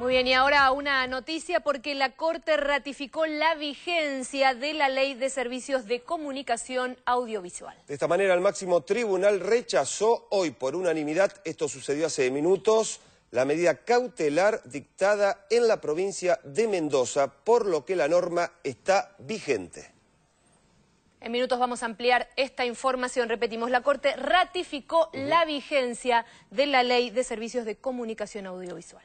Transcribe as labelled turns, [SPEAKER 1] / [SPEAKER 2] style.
[SPEAKER 1] Muy bien, y ahora una noticia porque la Corte ratificó la vigencia de la Ley de Servicios de Comunicación Audiovisual.
[SPEAKER 2] De esta manera, el máximo tribunal rechazó hoy por unanimidad, esto sucedió hace minutos, la medida cautelar dictada en la provincia de Mendoza, por lo que la norma está vigente.
[SPEAKER 1] En minutos vamos a ampliar esta información. Repetimos, la Corte ratificó la vigencia de la Ley de Servicios de Comunicación Audiovisual.